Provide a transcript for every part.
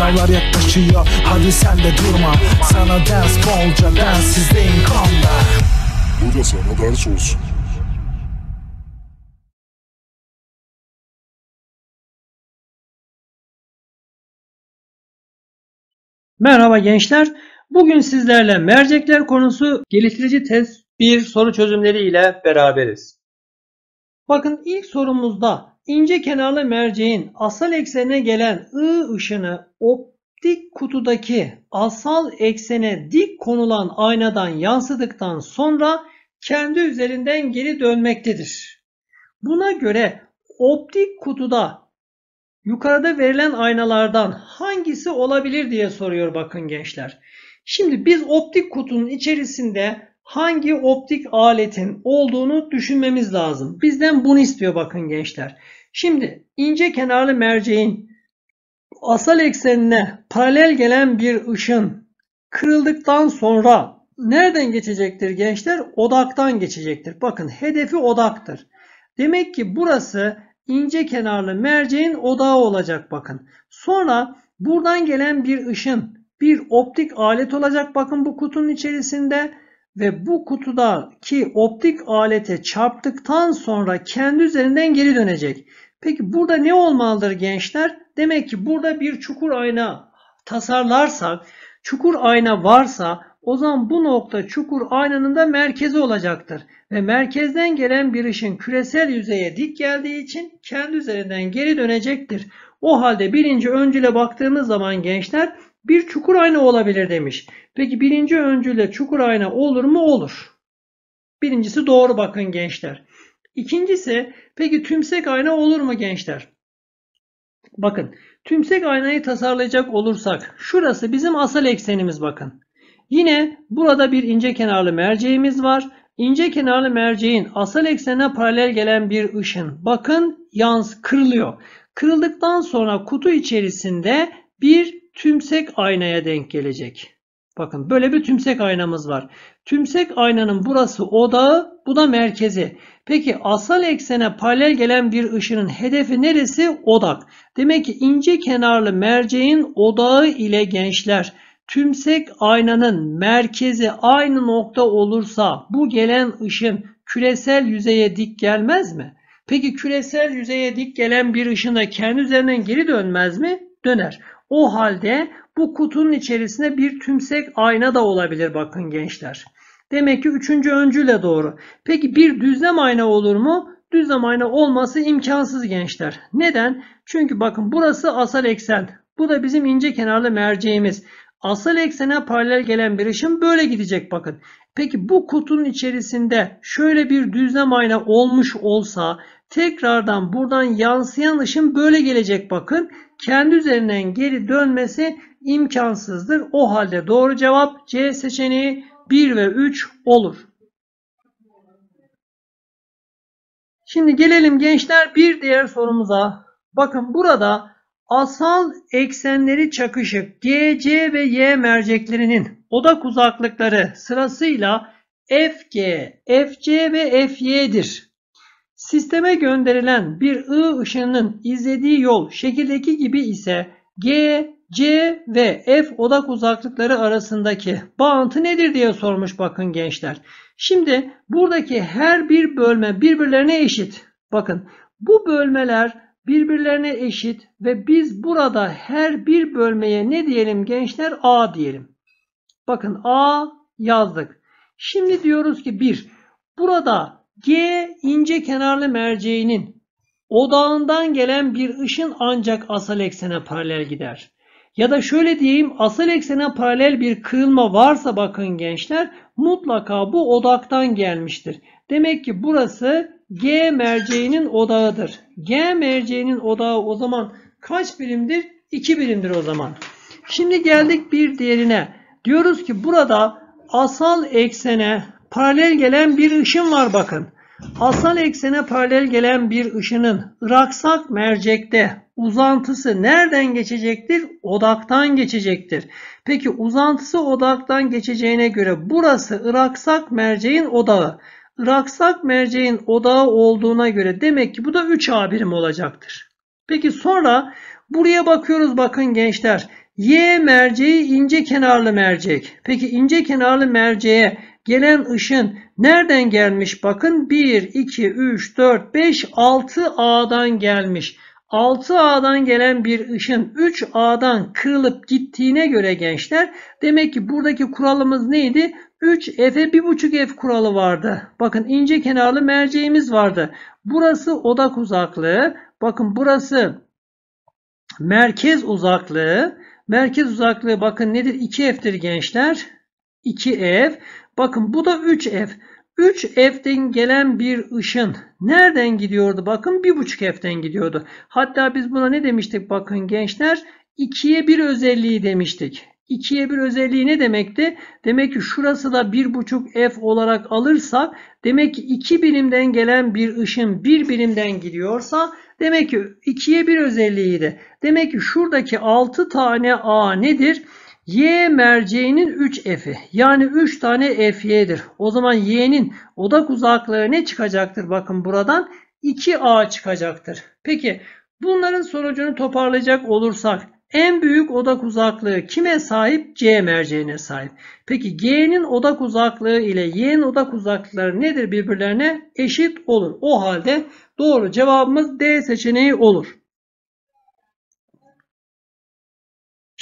Sınavlar yaklaşıyor hadi sen de durma Sana ders bolca densizdeyim kanla Bu da sana ders olsun Merhaba gençler. Bugün sizlerle mercekler konusu geliştirici test bir soru çözümleri ile beraberiz. Bakın ilk sorumuzda ince kenarlı merceğin asal eksene gelen I ışını optik kutudaki asal eksene dik konulan aynadan yansıdıktan sonra kendi üzerinden geri dönmektedir. Buna göre optik kutuda yukarıda verilen aynalardan hangisi olabilir diye soruyor bakın gençler. Şimdi biz optik kutunun içerisinde hangi optik aletin olduğunu düşünmemiz lazım. Bizden bunu istiyor bakın gençler. Şimdi ince kenarlı merceğin asal eksenine paralel gelen bir ışın kırıldıktan sonra nereden geçecektir gençler? Odaktan geçecektir. Bakın hedefi odaktır. Demek ki burası ince kenarlı merceğin odağı olacak bakın. Sonra buradan gelen bir ışın bir optik alet olacak bakın bu kutunun içerisinde ve bu kutudaki optik alete çarptıktan sonra kendi üzerinden geri dönecek. Peki burada ne olmalıdır gençler? Demek ki burada bir çukur ayna tasarlarsak, çukur ayna varsa o zaman bu nokta çukur aynanın da merkezi olacaktır. Ve merkezden gelen bir ışın küresel yüzeye dik geldiği için kendi üzerinden geri dönecektir. O halde birinci öncüle baktığımız zaman gençler bir çukur ayna olabilir demiş. Peki birinci öncüyle çukur ayna olur mu? Olur. Birincisi doğru bakın gençler. İkincisi peki tümsek ayna olur mu gençler? Bakın tümsek aynayı tasarlayacak olursak şurası bizim asal eksenimiz bakın. Yine burada bir ince kenarlı merceğimiz var. İnce kenarlı merceğin asal eksene paralel gelen bir ışın bakın yans kırılıyor. Kırıldıktan sonra kutu içerisinde bir tümsek aynaya denk gelecek. Bakın böyle bir tümsek aynamız var. Tümsek aynanın burası odağı, bu da merkezi. Peki asal eksene paralel gelen bir ışının hedefi neresi? Odak. Demek ki ince kenarlı merceğin odağı ile gençler tümsek aynanın merkezi aynı nokta olursa bu gelen ışın küresel yüzeye dik gelmez mi? Peki küresel yüzeye dik gelen bir ışın da kendi üzerinden geri dönmez mi? Döner. O halde bu kutunun içerisinde bir tümsek ayna da olabilir bakın gençler. Demek ki üçüncü öncüyle doğru. Peki bir düzlem ayna olur mu? Düzlem ayna olması imkansız gençler. Neden? Çünkü bakın burası asal eksen. Bu da bizim ince kenarlı merceğimiz. Asal eksene paralel gelen bir ışın böyle gidecek bakın. Peki bu kutunun içerisinde şöyle bir düzlem ayna olmuş olsa Tekrardan buradan yansıyan ışın böyle gelecek bakın. Kendi üzerinden geri dönmesi imkansızdır. O halde doğru cevap C seçeneği 1 ve 3 olur. Şimdi gelelim gençler bir diğer sorumuza. Bakın burada asal eksenleri çakışık GC ve Y merceklerinin odak uzaklıkları sırasıyla FG, FC ve FY'dir. Sisteme gönderilen bir I ışınının izlediği yol şekildeki gibi ise G, C ve F odak uzaklıkları arasındaki bağıntı nedir diye sormuş bakın gençler. Şimdi buradaki her bir bölme birbirlerine eşit. Bakın bu bölmeler birbirlerine eşit ve biz burada her bir bölmeye ne diyelim gençler? A diyelim. Bakın A yazdık. Şimdi diyoruz ki 1. Burada G ince kenarlı merceğinin odağından gelen bir ışın ancak asal eksene paralel gider. Ya da şöyle diyeyim asal eksene paralel bir kırılma varsa bakın gençler mutlaka bu odaktan gelmiştir. Demek ki burası G merceğinin odağıdır. G merceğinin odağı o zaman kaç birimdir? 2 birimdir o zaman. Şimdi geldik bir diğerine. Diyoruz ki burada asal eksene paralel gelen bir ışın var bakın. Asal eksene paralel gelen bir ışının ıraksak mercekte uzantısı nereden geçecektir? Odaktan geçecektir. Peki uzantısı odaktan geçeceğine göre burası ıraksak merceğin odağı. Iraksak merceğin odağı olduğuna göre demek ki bu da 3A birim olacaktır. Peki sonra buraya bakıyoruz bakın gençler. Y merceği ince kenarlı mercek. Peki ince kenarlı merceğe Gelen ışın nereden gelmiş? Bakın 1, 2, 3, 4, 5, 6 A'dan gelmiş. 6A'dan gelen bir ışın 3A'dan kırılıp gittiğine göre gençler demek ki buradaki kuralımız neydi? 3F'e 1.5 F kuralı vardı. Bakın ince kenarlı merceğimiz vardı. Burası odak uzaklığı. Bakın burası merkez uzaklığı. Merkez uzaklığı bakın nedir? 2F'tir gençler. 2F. Bakın bu da 3F. 3F'den gelen bir ışın nereden gidiyordu? Bakın 1.5F'den gidiyordu. Hatta biz buna ne demiştik bakın gençler? 2'ye 1 özelliği demiştik. 2'ye 1 özelliği ne demekti? Demek ki şurası da 1.5 F olarak alırsak demek ki 2 birimden gelen bir ışın 1 birimden gidiyorsa demek ki 2'ye 1 özelliğiydi. Demek ki şuradaki 6 tane A nedir? Y merceğinin 3 f'i. Yani 3 tane fy'dir. O zaman y'nin odak uzaklığı ne çıkacaktır? Bakın buradan 2a çıkacaktır. Peki bunların sonucunu toparlayacak olursak en büyük odak uzaklığı kime sahip? C merceğine sahip. Peki G'nin odak uzaklığı ile Y'nin odak uzaklıkları nedir birbirlerine? Eşit olur. O halde doğru cevabımız D seçeneği olur.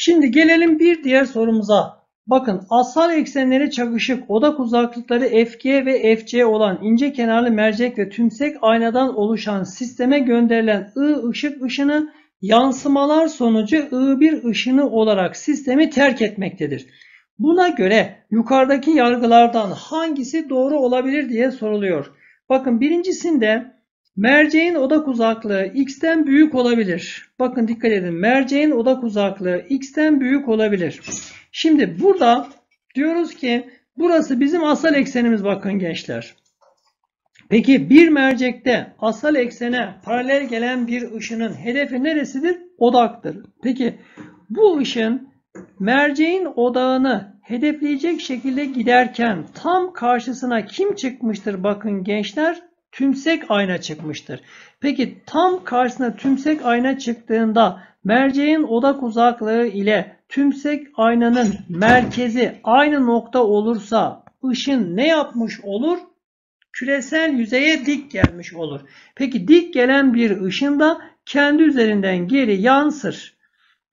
Şimdi gelelim bir diğer sorumuza. Bakın asal eksenleri çakışık odak uzaklıkları FG ve FC olan ince kenarlı mercek ve tümsek aynadan oluşan sisteme gönderilen I ışık ışını yansımalar sonucu I1 ışını olarak sistemi terk etmektedir. Buna göre yukarıdaki yargılardan hangisi doğru olabilir diye soruluyor. Bakın birincisinde Merceğin odak uzaklığı x'ten büyük olabilir. Bakın dikkat edin. Merceğin odak uzaklığı x'ten büyük olabilir. Şimdi burada diyoruz ki burası bizim asal eksenimiz bakın gençler. Peki bir mercekte asal eksene paralel gelen bir ışının hedefi neresidir? Odaktır. Peki bu ışın merceğin odağını hedefleyecek şekilde giderken tam karşısına kim çıkmıştır bakın gençler? tümsek ayna çıkmıştır. Peki tam karşısına tümsek ayna çıktığında merceğin odak uzaklığı ile tümsek aynanın merkezi aynı nokta olursa ışın ne yapmış olur? Küresel yüzeye dik gelmiş olur. Peki dik gelen bir ışın da kendi üzerinden geri yansır.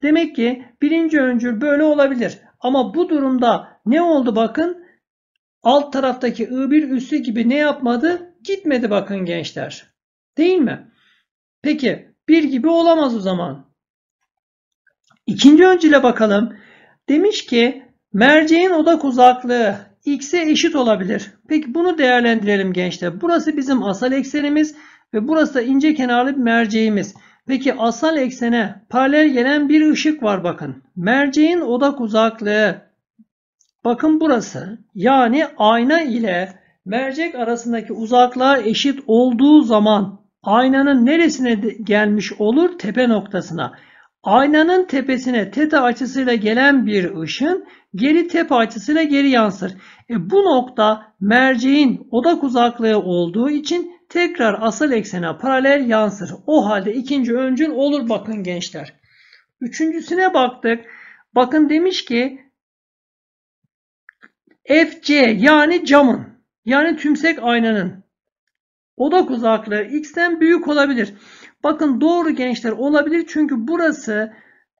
Demek ki birinci öncül böyle olabilir. Ama bu durumda ne oldu bakın? Alt taraftaki I1 üssü gibi ne yapmadı? gitmedi bakın gençler. Değil mi? Peki bir gibi olamaz o zaman. İkinci öncüle bakalım. Demiş ki merceğin odak uzaklığı x'e eşit olabilir. Peki bunu değerlendirelim gençler. Burası bizim asal eksenimiz ve burası da ince kenarlı bir merceğimiz. Peki asal eksene paralel gelen bir ışık var bakın. Merceğin odak uzaklığı bakın burası yani ayna ile mercek arasındaki uzaklığa eşit olduğu zaman aynanın neresine gelmiş olur? Tepe noktasına. Aynanın tepesine teta açısıyla gelen bir ışın geri tepe açısıyla geri yansır. E bu nokta merceğin odak uzaklığı olduğu için tekrar asıl eksene paralel yansır. O halde ikinci öncül olur bakın gençler. Üçüncüsüne baktık. Bakın demiş ki FC yani camın yani tümsek aynanın odak uzaklığı x'ten büyük olabilir. Bakın doğru gençler olabilir çünkü burası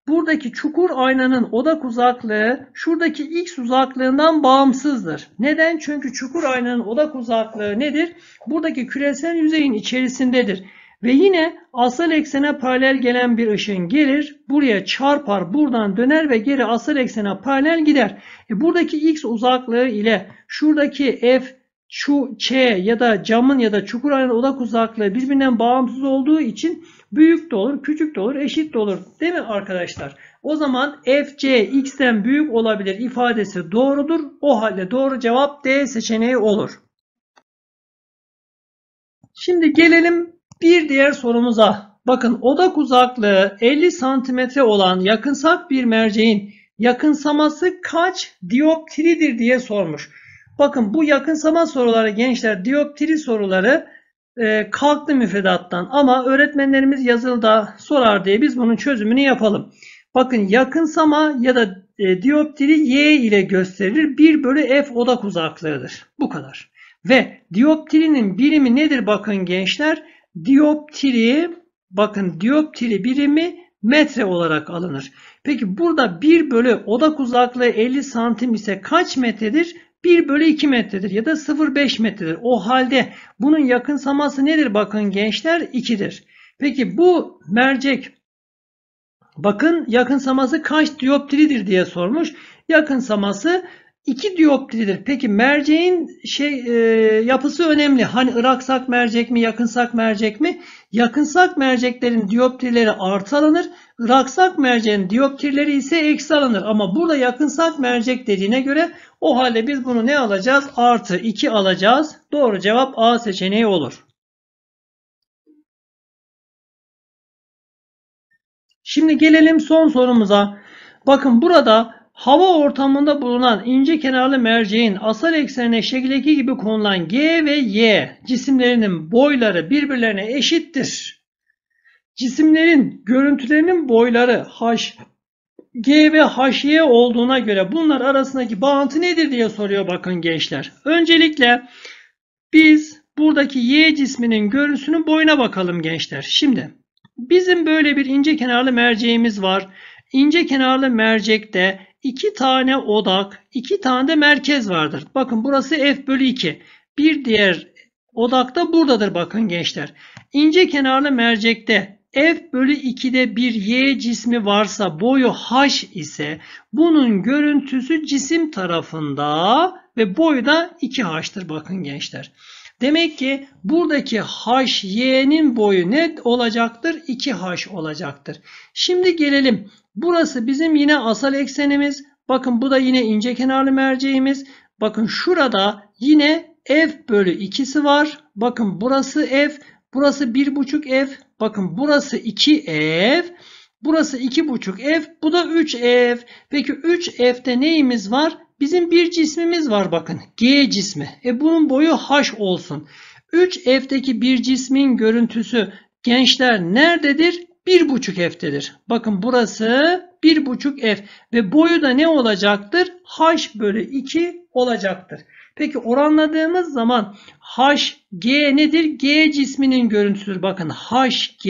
buradaki çukur aynanın odak uzaklığı şuradaki x uzaklığından bağımsızdır. Neden? Çünkü çukur aynanın odak uzaklığı nedir? Buradaki küresel yüzeyin içerisindedir. Ve yine asal eksene paralel gelen bir ışın gelir. Buraya çarpar, buradan döner ve geri asal eksene paralel gider. E buradaki x uzaklığı ile şuradaki f şu Ç ya da camın ya da çukur arasında odak uzaklığı birbirinden bağımsız olduğu için büyük de olur, küçük de olur, eşit de olur. Değil mi arkadaşlar? O zaman FC X'ten büyük olabilir ifadesi doğrudur. O halde doğru cevap D seçeneği olur. Şimdi gelelim bir diğer sorumuza. Bakın odak uzaklığı 50 santimetre olan yakınsak bir merceğin yakınsaması kaç dioptridir diye sormuş. Bakın bu yakınsama soruları gençler dioptri soruları e, kalktı müfredattan ama öğretmenlerimiz yazılıda sorar diye biz bunun çözümünü yapalım. Bakın yakınsama ya da e, dioptri y ile gösterilir. 1 bölü f odak uzaklığıdır. Bu kadar. Ve dioptrinin birimi nedir bakın gençler? Dioptri bakın dioptri birimi metre olarak alınır. Peki burada 1 bölü odak uzaklığı 50 santim ise kaç metredir? 1 bölü 2 metredir ya da 0,5 metredir. O halde bunun yakınsaması nedir? Bakın gençler 2'dir. Peki bu mercek bakın yakınsaması kaç dioptridir diye sormuş. Yakınsaması 2 dioptridir. Peki merceğin şey e, yapısı önemli. Hani ıraksak mercek mi, yakınsak mercek mi? Yakınsak merceklerin dioptrileri artı alınır. Iraksak merceğin dioptrileri ise eksi alınır. Ama burada yakınsak mercek dediğine göre o halde biz bunu ne alacağız? Artı 2 alacağız. Doğru cevap A seçeneği olur. Şimdi gelelim son sorumuza. Bakın burada hava ortamında bulunan ince kenarlı merceğin asal eksenine şekildeki gibi konulan G ve Y cisimlerinin boyları birbirlerine eşittir. Cisimlerin görüntülerinin boyları h G ve H'ye olduğuna göre bunlar arasındaki bağıntı nedir diye soruyor bakın gençler. Öncelikle biz buradaki Y cisminin görüntüsünün boyuna bakalım gençler. Şimdi bizim böyle bir ince kenarlı merceğimiz var. İnce kenarlı mercekte iki tane odak, iki tane de merkez vardır. Bakın burası F bölü 2. Bir diğer odak da buradadır bakın gençler. İnce kenarlı mercekte f bölü 2'de bir y cismi varsa boyu h ise bunun görüntüsü cisim tarafında ve boyu da 2h'tır bakın gençler. Demek ki buradaki Y'nin boyu ne olacaktır? 2H olacaktır. Şimdi gelelim. Burası bizim yine asal eksenimiz. Bakın bu da yine ince kenarlı merceğimiz. Bakın şurada yine F bölü 2'si var. Bakın burası F. Burası 1,5 F. Bakın burası 2 ev. Burası 2,5 ev. Bu da 3 ev. Peki 3 evde neyimiz var? Bizim bir cismimiz var bakın. G cismi. E bunun boyu H olsun. 3 evdeki bir cismin görüntüsü gençler nerededir? 1,5 F'tedir. Bakın burası 1,5 ev ve boyu da ne olacaktır? H bölü 2 olacaktır. Peki oranladığımız zaman HG nedir? G cisminin görüntüsüdür. Bakın HG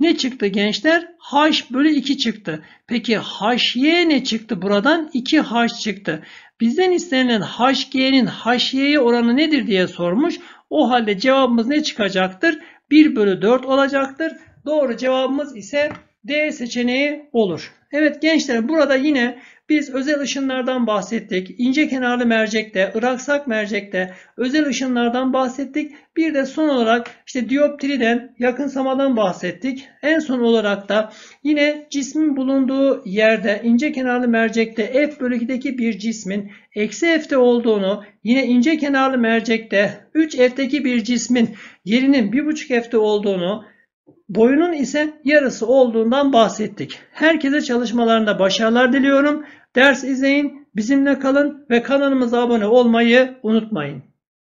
ne çıktı gençler? H bölü 2 çıktı. Peki HY ne çıktı buradan? 2H çıktı. Bizden istenilen HG'nin HY'ye oranı nedir diye sormuş. O halde cevabımız ne çıkacaktır? 1 bölü 4 olacaktır. Doğru cevabımız ise D seçeneği olur. Evet gençler burada yine biz özel ışınlardan bahsettik. İnce kenarlı mercekte, ıraksak mercekte özel ışınlardan bahsettik. Bir de son olarak işte dioptriden, yakınsamadan bahsettik. En son olarak da yine cismin bulunduğu yerde ince kenarlı mercekte f bölü 2'deki bir cismin eksi f'te olduğunu yine ince kenarlı mercekte 3 f'teki bir cismin yerinin 1,5 f'te olduğunu Boyunun ise yarısı olduğundan bahsettik. Herkese çalışmalarında başarılar diliyorum. Ders izleyin, bizimle kalın ve kanalımıza abone olmayı unutmayın.